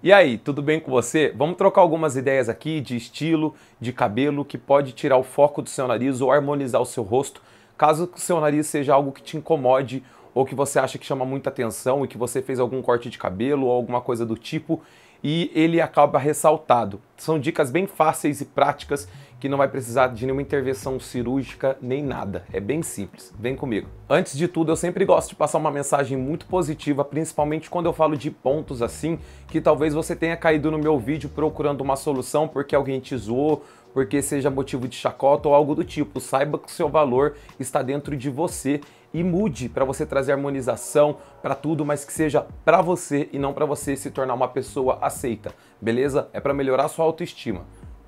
E aí, tudo bem com você? Vamos trocar algumas ideias aqui de estilo, de cabelo que pode tirar o foco do seu nariz ou harmonizar o seu rosto, caso o seu nariz seja algo que te incomode ou que você acha que chama muita atenção e que você fez algum corte de cabelo ou alguma coisa do tipo e ele acaba ressaltado. São dicas bem fáceis e práticas que não vai precisar de nenhuma intervenção cirúrgica nem nada. É bem simples. Vem comigo. Antes de tudo, eu sempre gosto de passar uma mensagem muito positiva, principalmente quando eu falo de pontos assim, que talvez você tenha caído no meu vídeo procurando uma solução porque alguém te zoou, porque seja motivo de chacota ou algo do tipo. Saiba que o seu valor está dentro de você e mude para você trazer harmonização para tudo, mas que seja para você e não para você se tornar uma pessoa aceita, beleza? É para melhorar sua autoestima.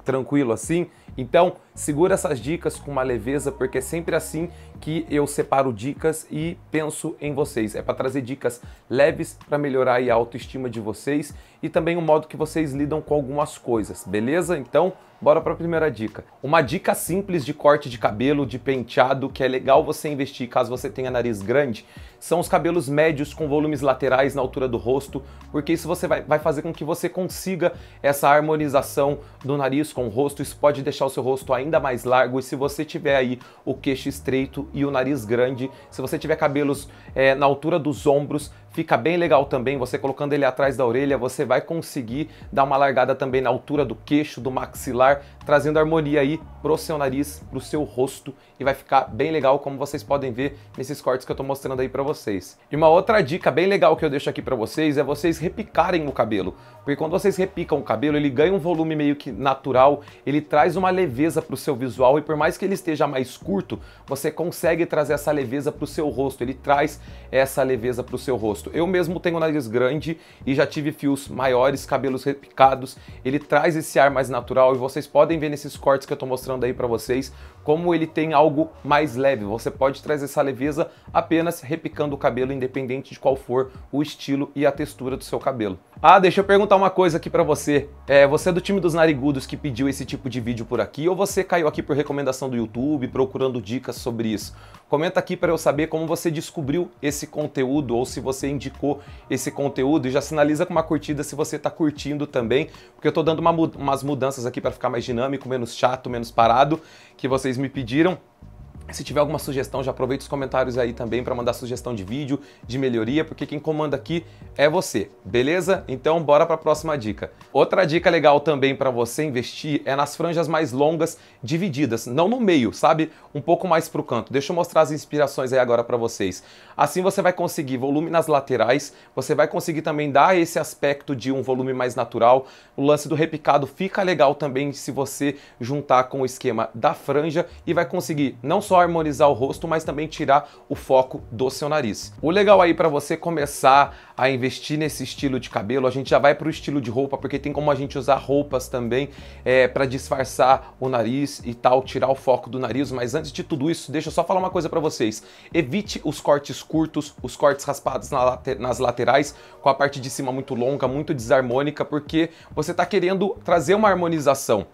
Tranquilo assim? Então, segura essas dicas com uma leveza, porque é sempre assim que eu separo dicas e penso em vocês. É para trazer dicas leves para melhorar a autoestima de vocês e também o modo que vocês lidam com algumas coisas, beleza? Então, bora para a primeira dica. Uma dica simples de corte de cabelo, de penteado, que é legal você investir caso você tenha nariz grande, são os cabelos médios com volumes laterais na altura do rosto, porque isso você vai, vai fazer com que você consiga essa harmonização do nariz com o rosto. Isso pode deixar o seu rosto ainda mais largo e se você tiver aí o queixo estreito, e o nariz grande, se você tiver cabelos é, na altura dos ombros, fica bem legal também. Você colocando ele atrás da orelha, você vai conseguir dar uma largada também na altura do queixo, do maxilar, trazendo harmonia aí pro seu nariz, pro seu rosto e vai ficar bem legal, como vocês podem ver nesses cortes que eu tô mostrando aí para vocês. E uma outra dica bem legal que eu deixo aqui para vocês é vocês repicarem o cabelo, porque quando vocês repicam o cabelo, ele ganha um volume meio que natural, ele traz uma leveza pro seu visual e por mais que ele esteja mais curto, você consegue trazer essa leveza pro seu rosto, ele traz essa leveza pro seu rosto rosto. Eu mesmo tenho um nariz grande e já tive fios maiores, cabelos repicados. Ele traz esse ar mais natural e vocês podem ver nesses cortes que eu tô mostrando aí para vocês como ele tem algo mais leve. Você pode trazer essa leveza apenas repicando o cabelo, independente de qual for o estilo e a textura do seu cabelo. Ah, deixa eu perguntar uma coisa aqui para você. É, você é do time dos narigudos que pediu esse tipo de vídeo por aqui ou você caiu aqui por recomendação do YouTube, procurando dicas sobre isso? Comenta aqui para eu saber como você descobriu esse conteúdo ou se você indicou esse conteúdo e já sinaliza com uma curtida se você está curtindo também, porque eu estou dando uma, umas mudanças aqui para ficar mais dinâmico, menos chato, menos parado que vocês me pediram se tiver alguma sugestão, já aproveita os comentários aí também para mandar sugestão de vídeo, de melhoria, porque quem comanda aqui é você, beleza? Então bora para a próxima dica. Outra dica legal também para você investir é nas franjas mais longas divididas, não no meio, sabe? Um pouco mais para o canto. Deixa eu mostrar as inspirações aí agora para vocês. Assim você vai conseguir volume nas laterais, você vai conseguir também dar esse aspecto de um volume mais natural. O lance do repicado fica legal também se você juntar com o esquema da franja e vai conseguir não só harmonizar o rosto, mas também tirar o foco do seu nariz. O legal aí para você começar a investir nesse estilo de cabelo, a gente já vai para o estilo de roupa, porque tem como a gente usar roupas também é, para disfarçar o nariz e tal, tirar o foco do nariz. Mas antes de tudo isso, deixa eu só falar uma coisa para vocês. Evite os cortes curtos, os cortes raspados na later nas laterais, com a parte de cima muito longa, muito desarmônica, porque você está querendo trazer uma harmonização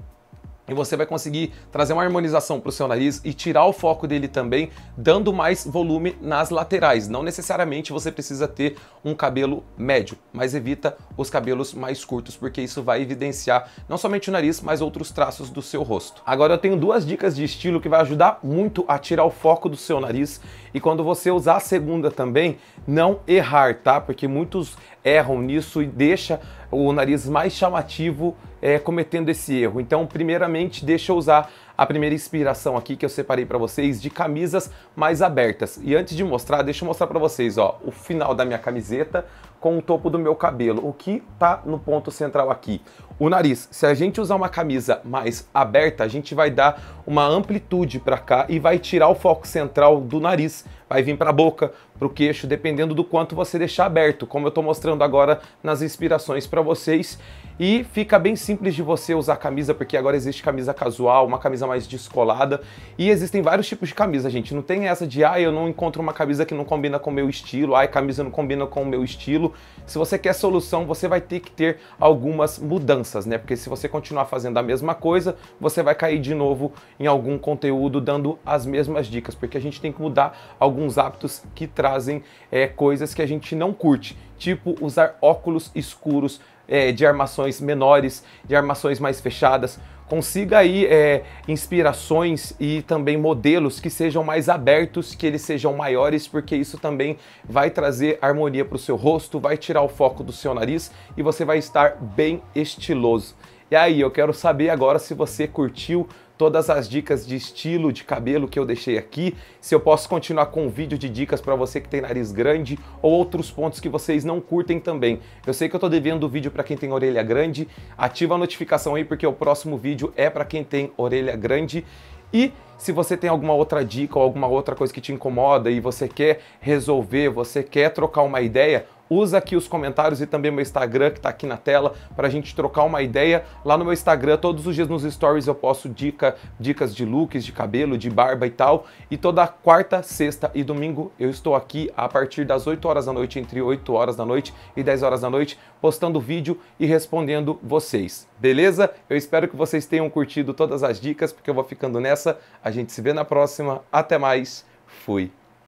e você vai conseguir trazer uma harmonização para o seu nariz e tirar o foco dele também, dando mais volume nas laterais. Não necessariamente você precisa ter um cabelo médio, mas evita os cabelos mais curtos, porque isso vai evidenciar não somente o nariz, mas outros traços do seu rosto. Agora eu tenho duas dicas de estilo que vai ajudar muito a tirar o foco do seu nariz e quando você usar a segunda também, não errar, tá? Porque muitos erram nisso e deixa o nariz mais chamativo é, cometendo esse erro. Então, primeiramente, deixa eu usar a primeira inspiração aqui que eu separei para vocês de camisas mais abertas. E antes de mostrar, deixa eu mostrar para vocês, ó, o final da minha camiseta, com o topo do meu cabelo. O que tá no ponto central aqui? O nariz. Se a gente usar uma camisa mais aberta, a gente vai dar uma amplitude para cá e vai tirar o foco central do nariz. Vai vir para a boca, para o queixo, dependendo do quanto você deixar aberto, como eu estou mostrando agora nas inspirações para vocês. E fica bem simples de você usar camisa, porque agora existe camisa casual, uma camisa mais descolada. E existem vários tipos de camisa, gente. Não tem essa de, ah, eu não encontro uma camisa que não combina com o meu estilo, ah, a camisa não combina com o meu estilo. Se você quer solução, você vai ter que ter algumas mudanças, né? Porque se você continuar fazendo a mesma coisa, você vai cair de novo em algum conteúdo dando as mesmas dicas, porque a gente tem que mudar alguns hábitos que trazem é, coisas que a gente não curte, tipo usar óculos escuros é, de armações menores, de armações mais fechadas. Consiga aí é, inspirações e também modelos que sejam mais abertos, que eles sejam maiores, porque isso também vai trazer harmonia para o seu rosto, vai tirar o foco do seu nariz e você vai estar bem estiloso. E aí, eu quero saber agora se você curtiu, todas as dicas de estilo de cabelo que eu deixei aqui, se eu posso continuar com um vídeo de dicas para você que tem nariz grande ou outros pontos que vocês não curtem também. Eu sei que eu estou devendo o vídeo para quem tem orelha grande, ativa a notificação aí porque o próximo vídeo é para quem tem orelha grande. E se você tem alguma outra dica ou alguma outra coisa que te incomoda e você quer resolver, você quer trocar uma ideia, usa aqui os comentários e também meu Instagram que está aqui na tela para a gente trocar uma ideia. Lá no meu Instagram, todos os dias nos stories eu posto dica, dicas de looks, de cabelo, de barba e tal. E toda quarta, sexta e domingo eu estou aqui a partir das 8 horas da noite, entre 8 horas da noite e 10 horas da noite, postando vídeo e respondendo vocês. Beleza? Eu espero que vocês tenham curtido todas as dicas, porque eu vou ficando nessa. A gente se vê na próxima. Até mais. Fui.